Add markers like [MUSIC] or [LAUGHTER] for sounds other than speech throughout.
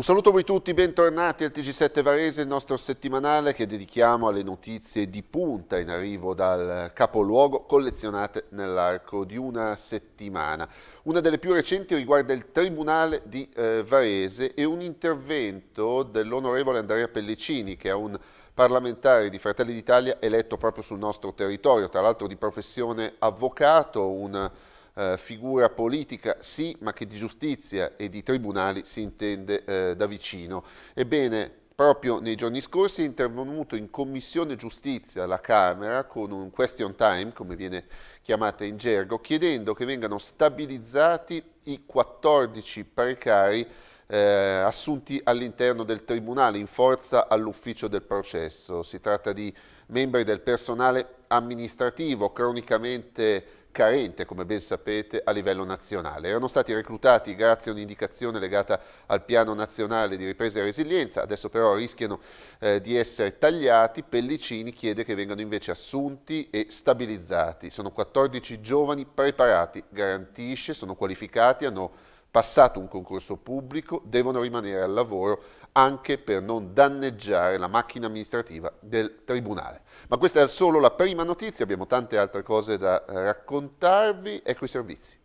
Un saluto a voi tutti, bentornati al TG7 Varese, il nostro settimanale che dedichiamo alle notizie di punta in arrivo dal capoluogo collezionate nell'arco di una settimana. Una delle più recenti riguarda il Tribunale di eh, Varese e un intervento dell'onorevole Andrea Pellicini che è un parlamentare di Fratelli d'Italia eletto proprio sul nostro territorio, tra l'altro di professione avvocato, un eh, figura politica sì, ma che di giustizia e di tribunali si intende eh, da vicino. Ebbene, proprio nei giorni scorsi è intervenuto in Commissione Giustizia la Camera con un question time, come viene chiamata in gergo, chiedendo che vengano stabilizzati i 14 precari eh, assunti all'interno del Tribunale in forza all'ufficio del processo. Si tratta di membri del personale amministrativo cronicamente carente, come ben sapete, a livello nazionale. Erano stati reclutati grazie a un'indicazione legata al piano nazionale di ripresa e resilienza, adesso però rischiano eh, di essere tagliati. Pellicini chiede che vengano invece assunti e stabilizzati. Sono 14 giovani preparati, garantisce, sono qualificati, hanno passato un concorso pubblico, devono rimanere al lavoro anche per non danneggiare la macchina amministrativa del Tribunale. Ma questa è solo la prima notizia, abbiamo tante altre cose da eh, raccontarvi, ecco i servizi.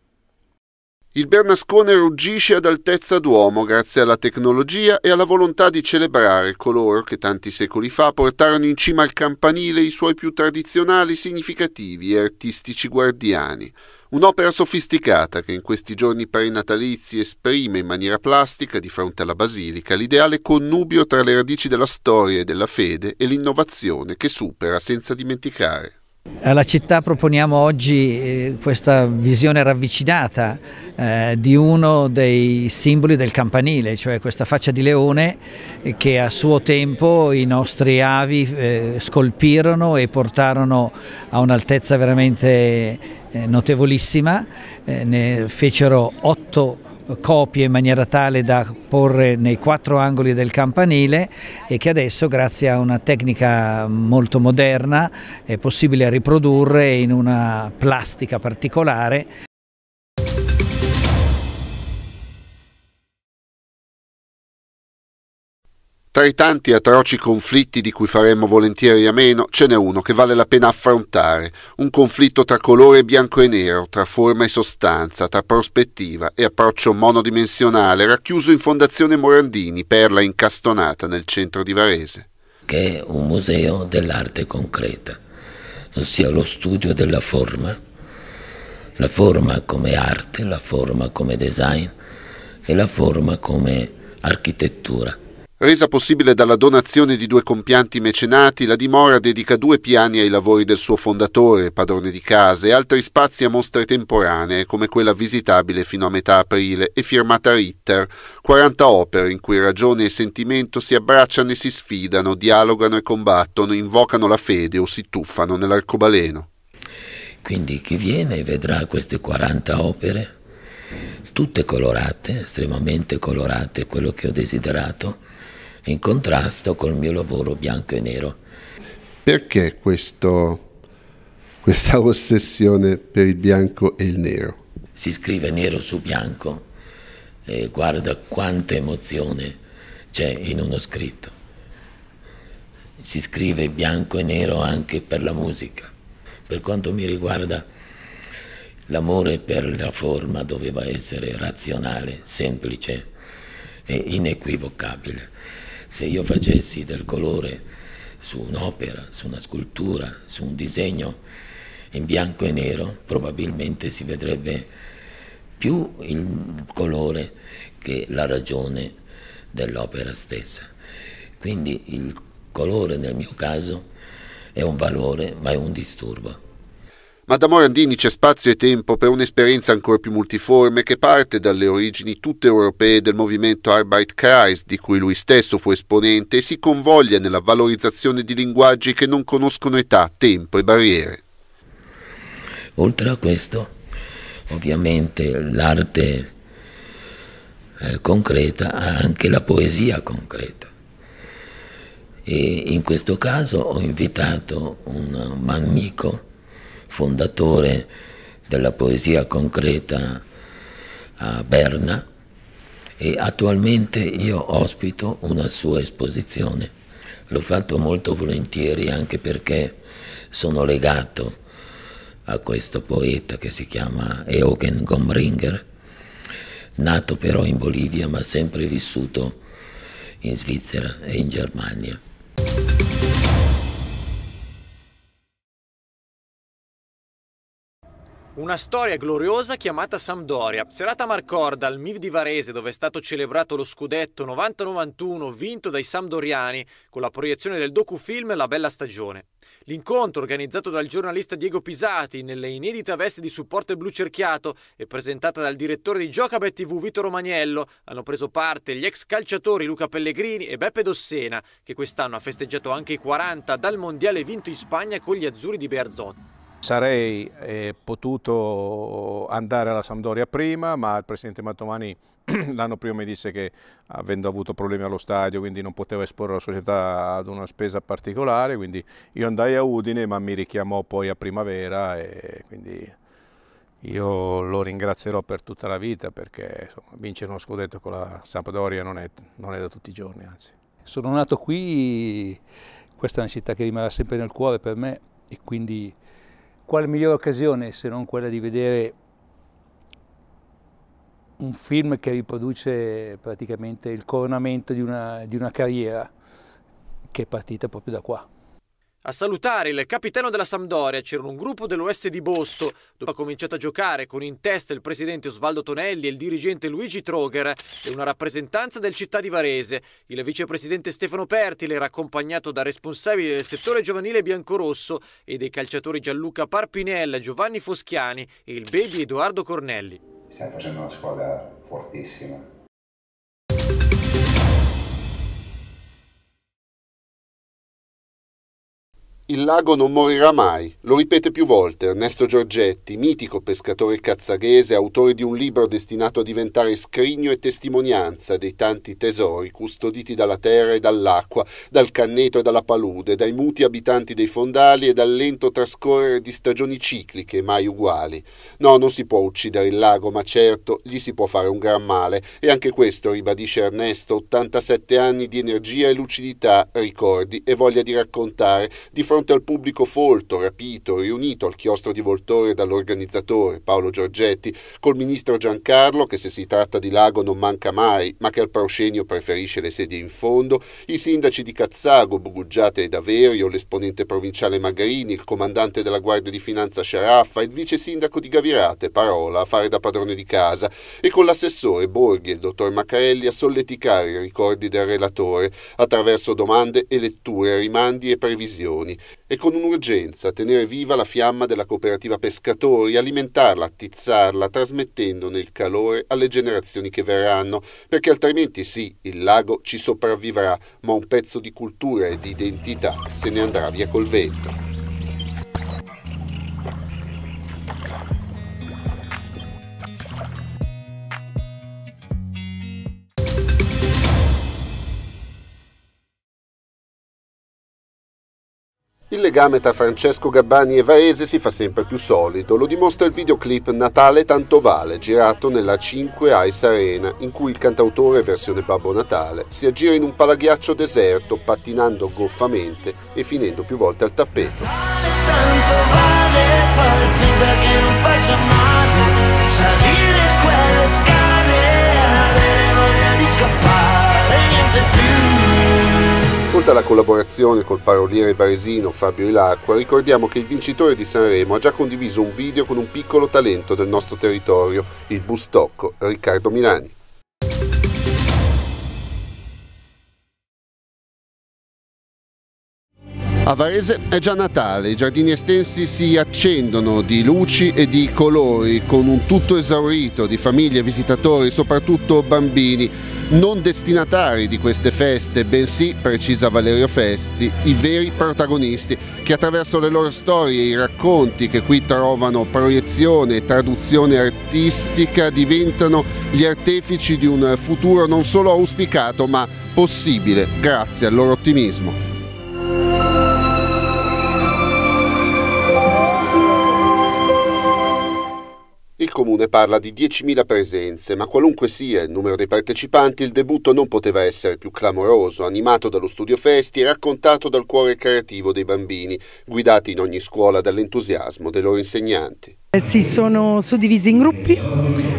Il Bernascone ruggisce ad altezza d'uomo grazie alla tecnologia e alla volontà di celebrare coloro che tanti secoli fa portarono in cima al campanile i suoi più tradizionali, significativi e artistici guardiani. Un'opera sofisticata che in questi giorni prenatalizi esprime in maniera plastica, di fronte alla Basilica, l'ideale connubio tra le radici della storia e della fede e l'innovazione che supera senza dimenticare. Alla città proponiamo oggi eh, questa visione ravvicinata eh, di uno dei simboli del campanile, cioè questa faccia di leone eh, che a suo tempo i nostri avi scolpirono e portarono a un'altezza veramente notevolissima, ne fecero otto copie in maniera tale da porre nei quattro angoli del campanile e che adesso grazie a una tecnica molto moderna è possibile riprodurre in una plastica particolare. Tra i tanti atroci conflitti di cui faremmo volentieri a meno, ce n'è uno che vale la pena affrontare, un conflitto tra colore bianco e nero, tra forma e sostanza, tra prospettiva e approccio monodimensionale, racchiuso in Fondazione Morandini, perla incastonata nel centro di Varese. Che è un museo dell'arte concreta, ossia lo studio della forma, la forma come arte, la forma come design e la forma come architettura Resa possibile dalla donazione di due compianti mecenati, la dimora dedica due piani ai lavori del suo fondatore, padrone di casa, e altri spazi a mostre temporanee, come quella visitabile fino a metà aprile e firmata Ritter, 40 opere in cui ragione e sentimento si abbracciano e si sfidano, dialogano e combattono, invocano la fede o si tuffano nell'arcobaleno. Quindi chi viene e vedrà queste 40 opere tutte colorate, estremamente colorate, quello che ho desiderato, in contrasto col mio lavoro bianco e nero. Perché questo, questa [LAUGHS] ossessione per il bianco e il nero? Si scrive nero su bianco e guarda quanta emozione c'è in uno scritto. Si scrive bianco e nero anche per la musica. Per quanto mi riguarda, L'amore per la forma doveva essere razionale, semplice e inequivocabile. Se io facessi del colore su un'opera, su una scultura, su un disegno in bianco e nero, probabilmente si vedrebbe più il colore che la ragione dell'opera stessa. Quindi il colore nel mio caso è un valore ma è un disturbo. Ma da Morandini c'è spazio e tempo per un'esperienza ancora più multiforme che parte dalle origini tutte europee del movimento Arbeitskreis, di cui lui stesso fu esponente, e si convoglia nella valorizzazione di linguaggi che non conoscono età, tempo e barriere. Oltre a questo, ovviamente l'arte eh, concreta ha anche la poesia concreta. E in questo caso ho invitato un, un fondatore della poesia concreta a Berna e attualmente io ospito una sua esposizione. L'ho fatto molto volentieri anche perché sono legato a questo poeta che si chiama Eugen Gomringer, nato però in Bolivia ma sempre vissuto in Svizzera e in Germania. Una storia gloriosa chiamata Sampdoria. Serata Marcorda al MIV di Varese dove è stato celebrato lo scudetto 90-91 vinto dai Sampdoriani con la proiezione del docufilm La bella stagione. L'incontro organizzato dal giornalista Diego Pisati nelle inedite veste di supporto blu cerchiato e presentata dal direttore di Giocabet TV Vito Romagnello hanno preso parte gli ex calciatori Luca Pellegrini e Beppe Dossena che quest'anno ha festeggiato anche i 40 dal mondiale vinto in Spagna con gli azzurri di Berzotti. Sarei eh, potuto andare alla Sampdoria prima, ma il presidente Mattomani [CLEARS THROAT] l'anno prima mi disse che avendo avuto problemi allo stadio, quindi non poteva esporre la società ad una spesa particolare, quindi io andai a Udine, ma mi richiamò poi a primavera e quindi io lo ringrazierò per tutta la vita perché insomma, vincere uno scudetto con la Sampdoria non è, non è da tutti i giorni, anzi. Sono nato qui, questa è una città che rimarrà sempre nel cuore per me e quindi quale migliore occasione se non quella di vedere un film che riproduce praticamente il coronamento di una, di una carriera che è partita proprio da qua. A salutare il capitano della Sampdoria c'erano un gruppo dell'OS di Bosto, dove ha cominciato a giocare con in testa il presidente Osvaldo Tonelli e il dirigente Luigi Troger e una rappresentanza del città di Varese. Il vicepresidente Stefano Pertile era accompagnato da responsabili del settore giovanile biancorosso e dei calciatori Gianluca Parpinella, Giovanni Foschiani e il baby Edoardo Cornelli. Stiamo facendo una squadra fortissima, Il lago non morirà mai, lo ripete più volte Ernesto Giorgetti, mitico pescatore cazzaghese, autore di un libro destinato a diventare scrigno e testimonianza dei tanti tesori custoditi dalla terra e dall'acqua, dal canneto e dalla palude, dai muti abitanti dei fondali e dal lento trascorrere di stagioni cicliche mai uguali. No, non si può uccidere il lago, ma certo gli si può fare un gran male e anche questo ribadisce Ernesto, 87 anni di energia e lucidità, ricordi e voglia di raccontare, di fronte fronte al pubblico folto, rapito, riunito al chiostro di Voltore dall'organizzatore Paolo Giorgetti, col ministro Giancarlo, che se si tratta di lago non manca mai, ma che al proscenio preferisce le sedie in fondo, i sindaci di Cazzago, Bugugiate e Daverio, l'esponente provinciale Magrini, il comandante della Guardia di Finanza Sciaraffa, il vice sindaco di Gavirate, Parola, a fare da padrone di casa, e con l'assessore Borghi e il dottor Maccarelli a solleticare i ricordi del relatore attraverso domande e letture, rimandi e previsioni e con un'urgenza tenere viva la fiamma della cooperativa pescatori, alimentarla, attizzarla, trasmettendone il calore alle generazioni che verranno, perché altrimenti sì, il lago ci sopravvivrà, ma un pezzo di cultura e di identità se ne andrà via col vento. legame tra Francesco Gabbani e Varese si fa sempre più solido, lo dimostra il videoclip Natale tanto vale, girato nella 5 Ice Arena, in cui il cantautore versione Babbo Natale si aggira in un palaghiaccio deserto, pattinando goffamente e finendo più volte al tappeto. Natale tanto vale, far finta che non faccia mai Oltre alla collaborazione col paroliere varesino Fabio Ilacqua, ricordiamo che il vincitore di Sanremo ha già condiviso un video con un piccolo talento del nostro territorio, il bustocco Riccardo Milani. A Varese è già Natale, i giardini estensi si accendono di luci e di colori con un tutto esaurito di famiglie, visitatori, soprattutto bambini non destinatari di queste feste, bensì, precisa Valerio Festi, i veri protagonisti che attraverso le loro storie e i racconti che qui trovano proiezione e traduzione artistica diventano gli artefici di un futuro non solo auspicato ma possibile grazie al loro ottimismo. comune parla di 10.000 presenze, ma qualunque sia il numero dei partecipanti, il debutto non poteva essere più clamoroso, animato dallo studio Festi e raccontato dal cuore creativo dei bambini, guidati in ogni scuola dall'entusiasmo dei loro insegnanti. Eh, si sono suddivisi in gruppi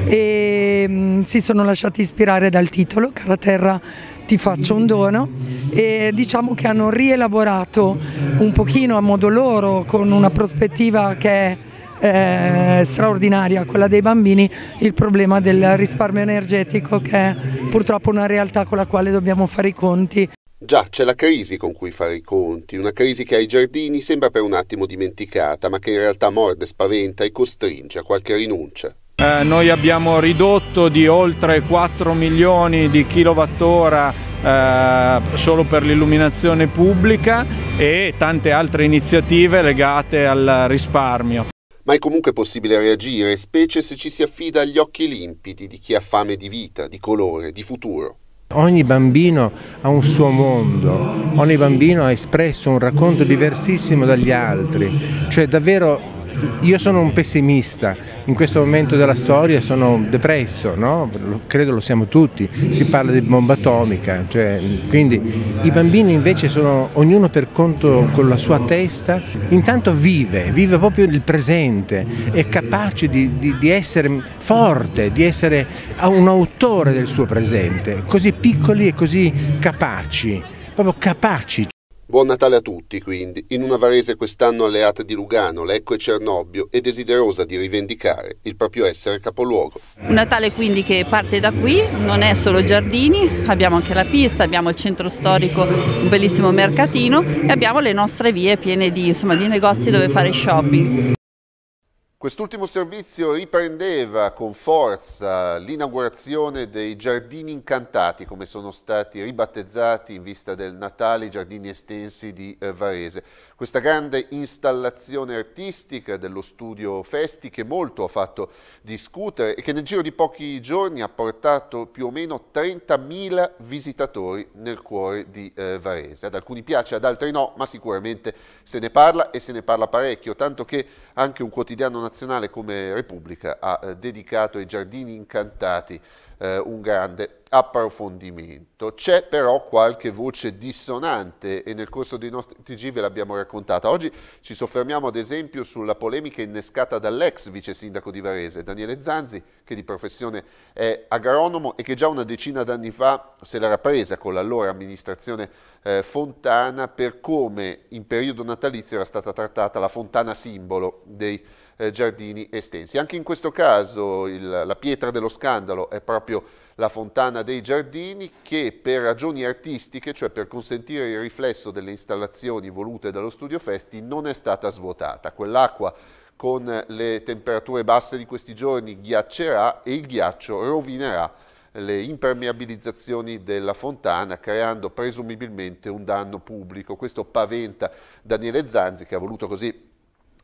e mm, si sono lasciati ispirare dal titolo Cara Terra ti faccio un dono e diciamo che hanno rielaborato un pochino a modo loro con una prospettiva che è eh, straordinaria, quella dei bambini, il problema del risparmio energetico che è purtroppo una realtà con la quale dobbiamo fare i conti. Già, c'è la crisi con cui fare i conti, una crisi che ai giardini sembra per un attimo dimenticata, ma che in realtà morde, spaventa e costringe a qualche rinuncia. Eh, noi abbiamo ridotto di oltre 4 milioni di kilowattora eh, solo per l'illuminazione pubblica e tante altre iniziative legate al risparmio ma è comunque possibile reagire, specie se ci si affida agli occhi limpidi di chi ha fame di vita, di colore, di futuro. Ogni bambino ha un suo mondo, ogni bambino ha espresso un racconto diversissimo dagli altri, cioè davvero io sono un pessimista, in questo momento della storia sono depresso, no? credo lo siamo tutti, si parla di bomba atomica, cioè, quindi i bambini invece sono ognuno per conto con la sua testa, intanto vive, vive proprio il presente, è capace di, di, di essere forte, di essere un autore del suo presente, così piccoli e così capaci, proprio capaci. Buon Natale a tutti, quindi, in una Varese quest'anno alleata di Lugano, Lecco e Cernobbio e desiderosa di rivendicare il proprio essere capoluogo. Un Natale quindi che parte da qui, non è solo giardini, abbiamo anche la pista, abbiamo il centro storico, un bellissimo mercatino e abbiamo le nostre vie piene di, insomma, di negozi dove fare shopping. Quest'ultimo servizio riprendeva con forza l'inaugurazione dei giardini incantati, come sono stati ribattezzati in vista del Natale i giardini estensi di eh, Varese. Questa grande installazione artistica dello studio Festi che molto ha fatto discutere e che nel giro di pochi giorni ha portato più o meno 30.000 visitatori nel cuore di eh, Varese. Ad alcuni piace, ad altri no, ma sicuramente se ne parla e se ne parla parecchio, tanto che anche un quotidiano nazionale come Repubblica ha eh, dedicato ai giardini incantati eh, un grande approfondimento. C'è però qualche voce dissonante e nel corso dei nostri TG ve l'abbiamo raccontata. Oggi ci soffermiamo ad esempio sulla polemica innescata dall'ex vice sindaco di Varese, Daniele Zanzi, che di professione è agronomo e che già una decina d'anni fa se l'era presa con l'allora amministrazione eh, Fontana per come in periodo natalizio era stata trattata la fontana simbolo dei eh, giardini estensi. Anche in questo caso il, la pietra dello scandalo è proprio la fontana dei giardini che per ragioni artistiche, cioè per consentire il riflesso delle installazioni volute dallo Studio Festi, non è stata svuotata. Quell'acqua con le temperature basse di questi giorni ghiaccerà e il ghiaccio rovinerà le impermeabilizzazioni della fontana creando presumibilmente un danno pubblico. Questo paventa Daniele Zanzi che ha voluto così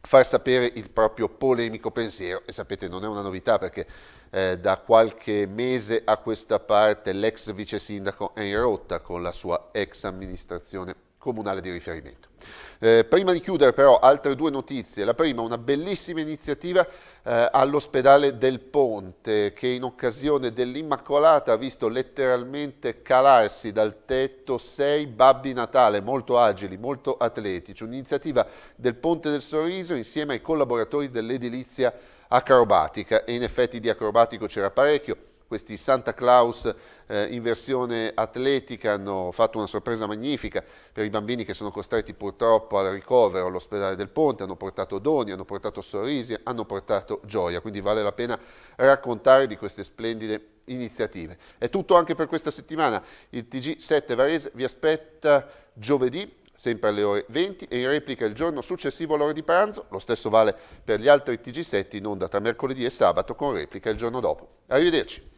far sapere il proprio polemico pensiero e sapete non è una novità perché eh, da qualche mese a questa parte l'ex vice sindaco è in rotta con la sua ex amministrazione comunale di riferimento. Eh, prima di chiudere però altre due notizie. La prima, una bellissima iniziativa eh, all'ospedale del Ponte che in occasione dell'Immacolata ha visto letteralmente calarsi dal tetto sei babbi natale molto agili, molto atletici. Un'iniziativa del Ponte del Sorriso insieme ai collaboratori dell'edilizia acrobatica e in effetti di acrobatico c'era parecchio questi Santa Claus eh, in versione atletica hanno fatto una sorpresa magnifica per i bambini che sono costretti purtroppo al ricovero all'ospedale del Ponte, hanno portato doni, hanno portato sorrisi, hanno portato gioia, quindi vale la pena raccontare di queste splendide iniziative. È tutto anche per questa settimana, il TG7 Varese vi aspetta giovedì sempre alle ore 20 e in replica il giorno successivo all'ora di pranzo, lo stesso vale per gli altri TG7 in onda tra mercoledì e sabato con replica il giorno dopo. Arrivederci.